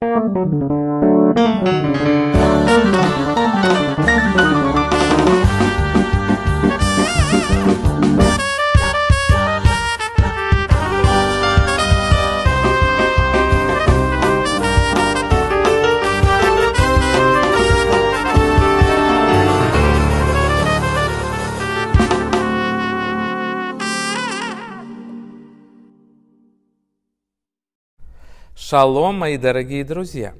Thank you. Шалом, мои дорогие друзья!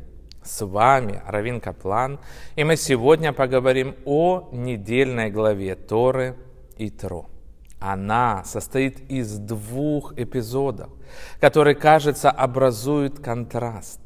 С вами Равин Каплан, и мы сегодня поговорим о недельной главе Торы и Тро. Она состоит из двух эпизодов, которые, кажется, образуют контраст.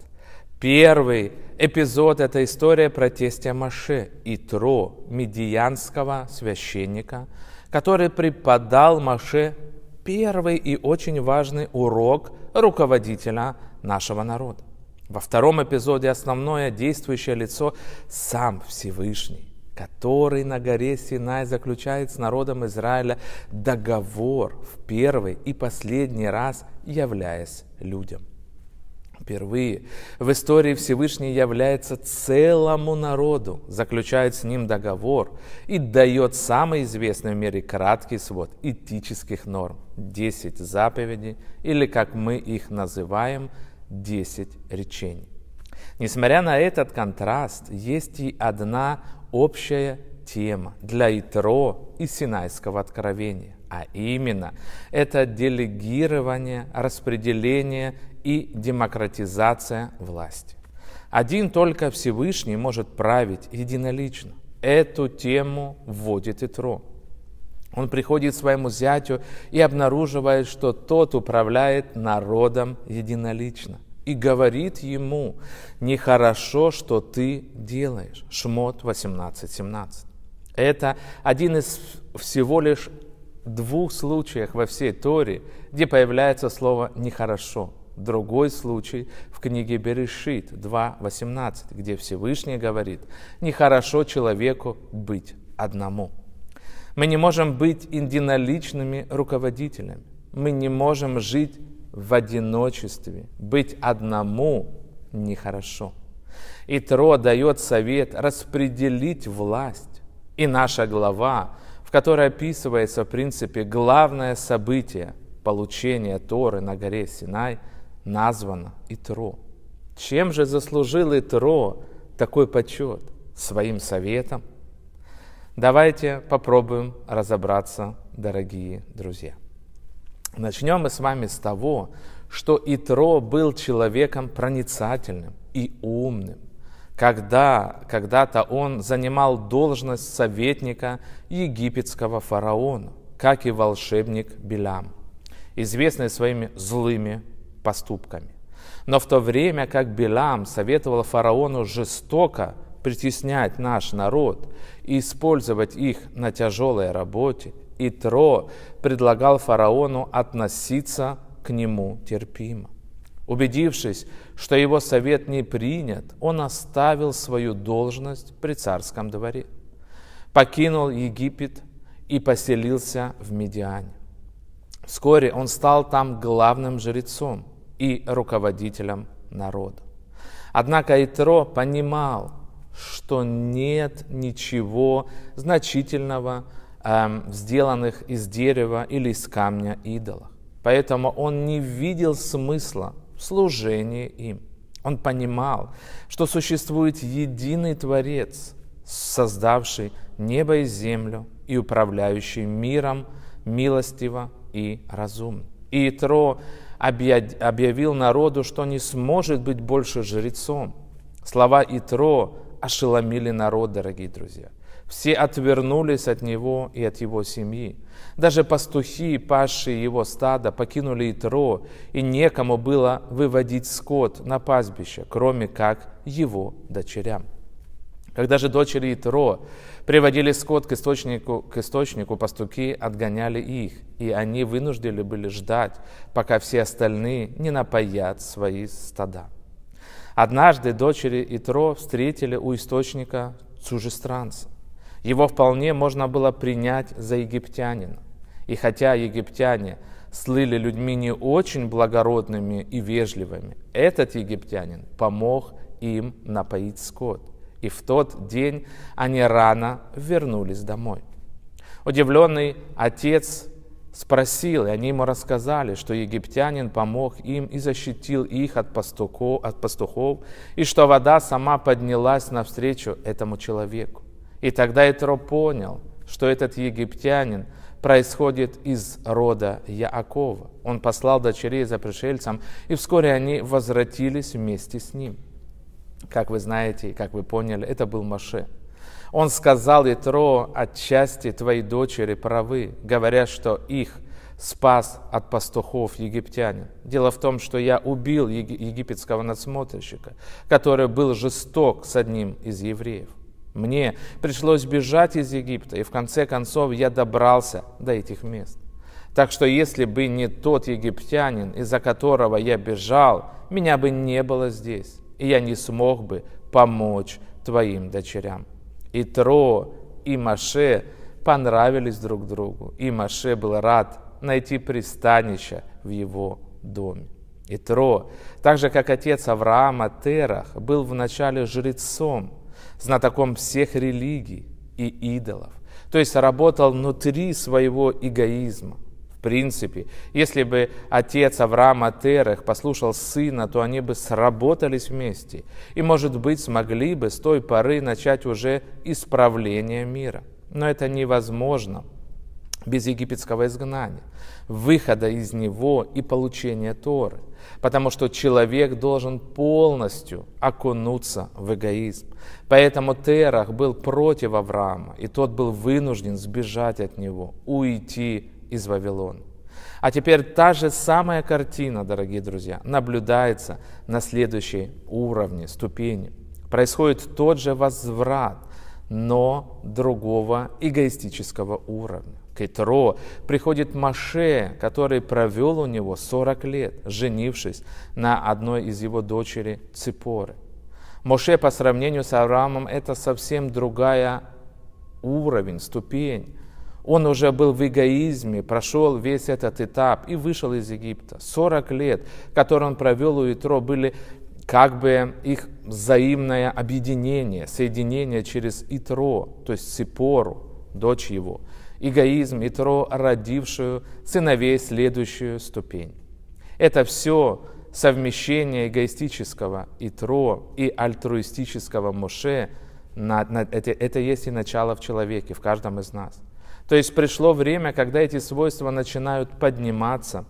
Первый эпизод – это история протестия Маше и Тро, медиянского священника, который преподал Маше первый и очень важный урок руководителя – нашего народа. Во втором эпизоде основное действующее лицо – сам Всевышний, который на горе Синай заключает с народом Израиля договор в первый и последний раз, являясь людям. Впервые в истории Всевышний является целому народу, заключает с ним договор и дает самый известный в мире краткий свод этических норм, 10 заповедей или, как мы их называем, 10 речений. Несмотря на этот контраст, есть и одна общая тема для Итро и Синайского откровения, а именно это делегирование, распределение и демократизация власти. Один только Всевышний может править единолично. Эту тему вводит Итро. Он приходит к своему зятю и обнаруживает, что тот управляет народом единолично. И говорит ему, нехорошо, что ты делаешь. Шмот 18.17. Это один из всего лишь двух случаев во всей Торе, где появляется слово «нехорошо». Другой случай в книге Берешит 2.18, где Всевышний говорит «нехорошо человеку быть одному». Мы не можем быть единоличными руководителями. Мы не можем жить в одиночестве. Быть одному нехорошо. И Тро дает совет распределить власть. И наша глава, в которой описывается в принципе главное событие получения Торы на горе Синай, названа Итро. Чем же заслужил Итро такой почет? Своим советом, Давайте попробуем разобраться, дорогие друзья. Начнем мы с вами с того, что Итро был человеком проницательным и умным. Когда, когда-то он занимал должность советника египетского фараона, как и волшебник Белям, известный своими злыми поступками. Но в то время как Белам советовал фараону жестоко притеснять наш народ и использовать их на тяжелой работе, Итро предлагал фараону относиться к нему терпимо. Убедившись, что его совет не принят, он оставил свою должность при царском дворе, покинул Египет и поселился в Медиане. Вскоре он стал там главным жрецом и руководителем народа. Однако Итро понимал, что нет ничего значительного эм, сделанных из дерева или из камня идолах. Поэтому он не видел смысла в служении им. Он понимал, что существует единый Творец, создавший небо и землю и управляющий миром милостиво и разумно. И Итро объявил народу, что не сможет быть больше жрецом. Слова Итро ошеломили народ, дорогие друзья. Все отвернулись от него и от его семьи. Даже пастухи, пасшие его стада, покинули Итро, и некому было выводить скот на пастбище, кроме как его дочерям. Когда же дочери Итро приводили скот к источнику, к источнику, пастуки отгоняли их, и они вынуждены были ждать, пока все остальные не напоят свои стада. Однажды дочери Итро встретили у источника чужестранца. Его вполне можно было принять за египтянина. И хотя египтяне слыли людьми не очень благородными и вежливыми, этот египтянин помог им напоить скот. И в тот день они рано вернулись домой. Удивленный отец спросил, и они ему рассказали, что египтянин помог им и защитил их от пастухов, от пастухов, и что вода сама поднялась навстречу этому человеку. И тогда Итро понял, что этот египтянин происходит из рода Яакова. Он послал дочерей за пришельцем, и вскоре они возвратились вместе с ним. Как вы знаете и как вы поняли, это был Маше – он сказал Итро, отчасти твои дочери правы, говоря, что их спас от пастухов египтянин. Дело в том, что я убил египетского надсмотрщика, который был жесток с одним из евреев. Мне пришлось бежать из Египта, и в конце концов я добрался до этих мест. Так что если бы не тот египтянин, из-за которого я бежал, меня бы не было здесь, и я не смог бы помочь твоим дочерям. И Тро, и Маше понравились друг другу, и Маше был рад найти пристанище в его доме. И Тро, так же как отец Авраама Терах, был вначале жрецом, знатоком всех религий и идолов, то есть работал внутри своего эгоизма – принципе, если бы отец Авраама Терех послушал сына, то они бы сработались вместе и, может быть, смогли бы с той поры начать уже исправление мира. Но это невозможно без египетского изгнания, выхода из него и получения Торы, потому что человек должен полностью окунуться в эгоизм. Поэтому Терах был против Авраама, и тот был вынужден сбежать от него, уйти из Вавилона. А теперь та же самая картина, дорогие друзья, наблюдается на следующей уровне, ступени. Происходит тот же возврат, но другого эгоистического уровня. К Итро приходит Маше, который провел у него 40 лет, женившись на одной из его дочери Ципоры. Моше по сравнению с Авраамом – это совсем другая уровень, ступень. Он уже был в эгоизме, прошел весь этот этап и вышел из Египта. 40 лет, которые он провел у Итро, были как бы их взаимное объединение, соединение через Итро, то есть Сипору, дочь его. Эгоизм Итро, родившую сыновей следующую ступень. Это все совмещение эгоистического Итро и альтруистического Моше – на, на, это, это есть и начало в человеке, в каждом из нас. То есть пришло время, когда эти свойства начинают подниматься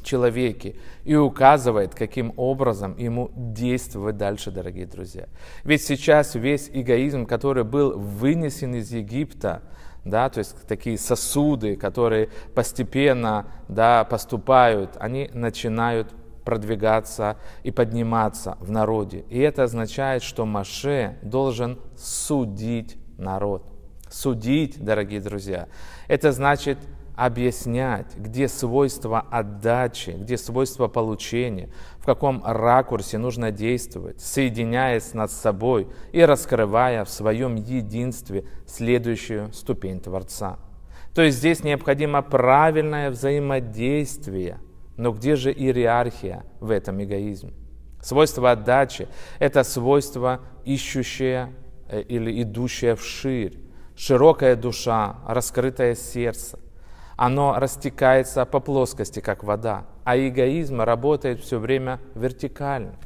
в человеке и указывает, каким образом ему действовать дальше, дорогие друзья. Ведь сейчас весь эгоизм, который был вынесен из Египта, да, то есть такие сосуды, которые постепенно да, поступают, они начинают продвигаться и подниматься в народе. И это означает, что Маше должен судить народ. Судить, дорогие друзья, это значит объяснять, где свойство отдачи, где свойство получения, в каком ракурсе нужно действовать, соединяясь над собой и раскрывая в своем единстве следующую ступень Творца. То есть здесь необходимо правильное взаимодействие – но где же иерархия в этом эгоизме? Свойство отдачи – это свойство, ищущее э, или идущее вширь, широкая душа, раскрытое сердце. Оно растекается по плоскости, как вода, а эгоизм работает все время вертикально.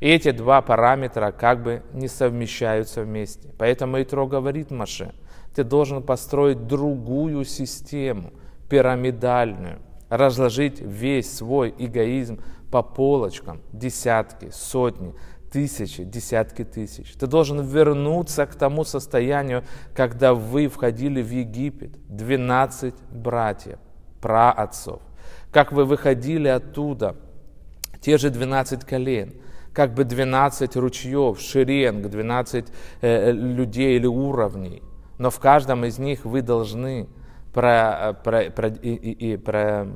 И эти два параметра как бы не совмещаются вместе. Поэтому Итро говорит Маше, ты должен построить другую систему, пирамидальную – разложить весь свой эгоизм по полочкам, десятки, сотни, тысячи, десятки тысяч. Ты должен вернуться к тому состоянию, когда вы входили в Египет, 12 братьев, праотцов. Как вы выходили оттуда, те же 12 колен, как бы 12 ручьев, шеренг, 12 э, э, людей или уровней. Но в каждом из них вы должны про, про, про, и, и, и про,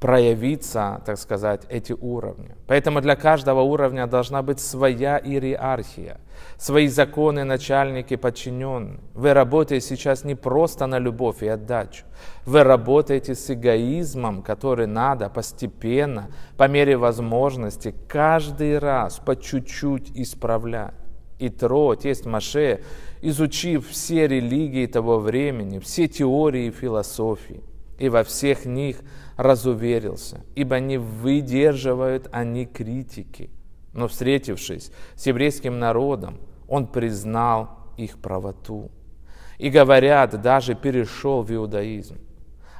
проявиться, так сказать, эти уровни. Поэтому для каждого уровня должна быть своя иерархия, свои законы, начальники, подчиненные. Вы работаете сейчас не просто на любовь и отдачу. Вы работаете с эгоизмом, который надо постепенно, по мере возможности, каждый раз по чуть-чуть исправлять. Итро, тесть Маше, изучив все религии того времени, все теории и философии, и во всех них разуверился, ибо не выдерживают они критики. Но, встретившись с еврейским народом, он признал их правоту. И, говорят, даже перешел в иудаизм.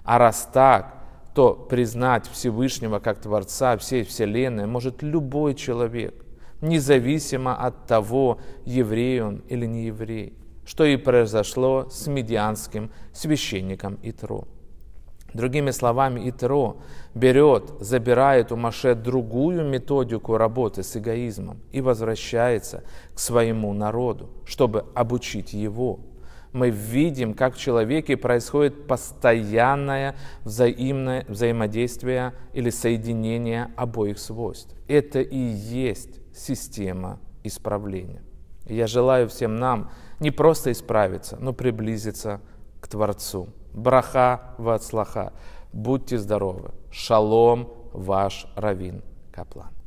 А раз так, то признать Всевышнего как Творца всей Вселенной может любой человек, независимо от того, еврей он или не еврей, что и произошло с медианским священником Итро. Другими словами, Итро берет, забирает у Маше другую методику работы с эгоизмом и возвращается к своему народу, чтобы обучить его. Мы видим, как в человеке происходит постоянное взаимное взаимодействие или соединение обоих свойств. Это и есть система исправления. я желаю всем нам не просто исправиться, но приблизиться к Творцу. Браха вацлаха. Будьте здоровы. Шалом, ваш Равин Каплан.